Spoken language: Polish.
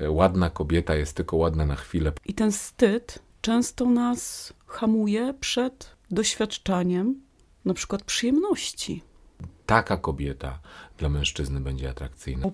E, ładna kobieta jest tylko ładna na chwilę. I ten wstyd często nas hamuje przed doświadczaniem na przykład przyjemności. Taka kobieta dla mężczyzny będzie atrakcyjna.